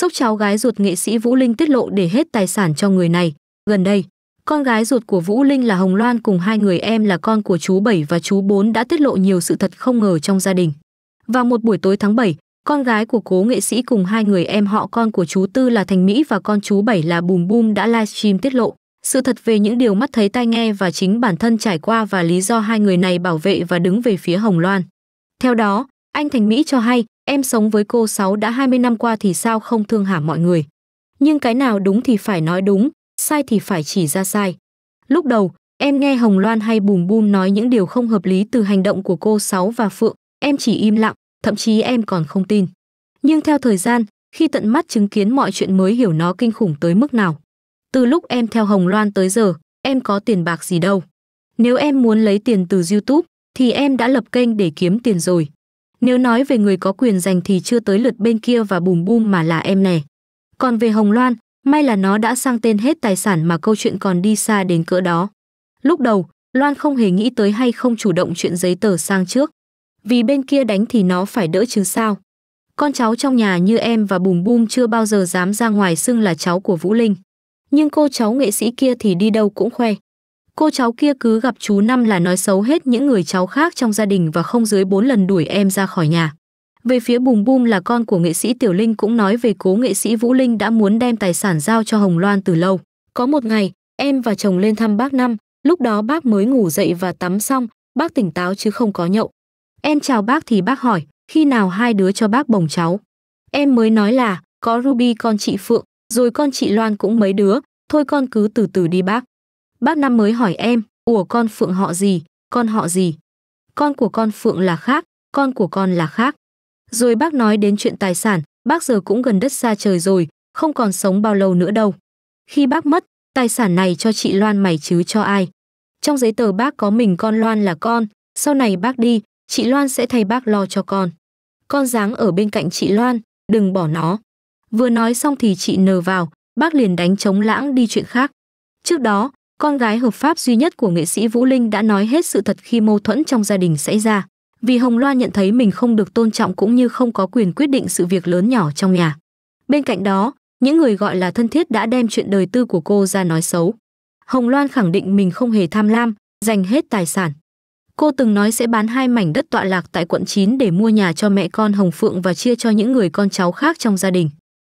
sốc cháu gái ruột nghệ sĩ Vũ Linh tiết lộ để hết tài sản cho người này. Gần đây, con gái ruột của Vũ Linh là Hồng Loan cùng hai người em là con của chú Bảy và chú Bốn đã tiết lộ nhiều sự thật không ngờ trong gia đình. Vào một buổi tối tháng 7, con gái của cố nghệ sĩ cùng hai người em họ con của chú Tư là Thành Mỹ và con chú Bảy là Bùm Bùm đã livestream tiết lộ sự thật về những điều mắt thấy tai nghe và chính bản thân trải qua và lý do hai người này bảo vệ và đứng về phía Hồng Loan. Theo đó, anh Thành Mỹ cho hay, em sống với cô sáu đã 20 năm qua thì sao không thương hả mọi người. Nhưng cái nào đúng thì phải nói đúng, sai thì phải chỉ ra sai. Lúc đầu, em nghe Hồng Loan hay Bùm Bùm nói những điều không hợp lý từ hành động của cô Sáu và Phượng, em chỉ im lặng, thậm chí em còn không tin. Nhưng theo thời gian, khi tận mắt chứng kiến mọi chuyện mới hiểu nó kinh khủng tới mức nào. Từ lúc em theo Hồng Loan tới giờ, em có tiền bạc gì đâu. Nếu em muốn lấy tiền từ YouTube, thì em đã lập kênh để kiếm tiền rồi. Nếu nói về người có quyền giành thì chưa tới lượt bên kia và bùm bum mà là em nè. Còn về Hồng Loan, may là nó đã sang tên hết tài sản mà câu chuyện còn đi xa đến cỡ đó. Lúc đầu, Loan không hề nghĩ tới hay không chủ động chuyện giấy tờ sang trước. Vì bên kia đánh thì nó phải đỡ chứ sao. Con cháu trong nhà như em và bùm bum chưa bao giờ dám ra ngoài xưng là cháu của Vũ Linh. Nhưng cô cháu nghệ sĩ kia thì đi đâu cũng khoe. Cô cháu kia cứ gặp chú Năm là nói xấu hết những người cháu khác trong gia đình và không dưới 4 lần đuổi em ra khỏi nhà. Về phía Bùm Bum là con của nghệ sĩ Tiểu Linh cũng nói về cố nghệ sĩ Vũ Linh đã muốn đem tài sản giao cho Hồng Loan từ lâu. Có một ngày, em và chồng lên thăm bác Năm, lúc đó bác mới ngủ dậy và tắm xong, bác tỉnh táo chứ không có nhậu. Em chào bác thì bác hỏi, khi nào hai đứa cho bác bồng cháu? Em mới nói là, có Ruby con chị Phượng, rồi con chị Loan cũng mấy đứa, thôi con cứ từ từ đi bác. Bác Năm mới hỏi em, ủa con Phượng họ gì, con họ gì? Con của con Phượng là khác, con của con là khác. Rồi bác nói đến chuyện tài sản, bác giờ cũng gần đất xa trời rồi, không còn sống bao lâu nữa đâu. Khi bác mất, tài sản này cho chị Loan mày chứ cho ai. Trong giấy tờ bác có mình con Loan là con, sau này bác đi, chị Loan sẽ thay bác lo cho con. Con dáng ở bên cạnh chị Loan, đừng bỏ nó. Vừa nói xong thì chị nờ vào, bác liền đánh trống lãng đi chuyện khác. Trước đó, con gái hợp pháp duy nhất của nghệ sĩ Vũ Linh đã nói hết sự thật khi mâu thuẫn trong gia đình xảy ra, vì Hồng Loan nhận thấy mình không được tôn trọng cũng như không có quyền quyết định sự việc lớn nhỏ trong nhà. Bên cạnh đó, những người gọi là thân thiết đã đem chuyện đời tư của cô ra nói xấu. Hồng Loan khẳng định mình không hề tham lam, dành hết tài sản. Cô từng nói sẽ bán hai mảnh đất tọa lạc tại quận 9 để mua nhà cho mẹ con Hồng Phượng và chia cho những người con cháu khác trong gia đình.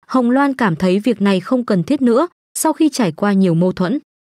Hồng Loan cảm thấy việc này không cần thiết nữa sau khi trải qua nhiều mâu thuẫn.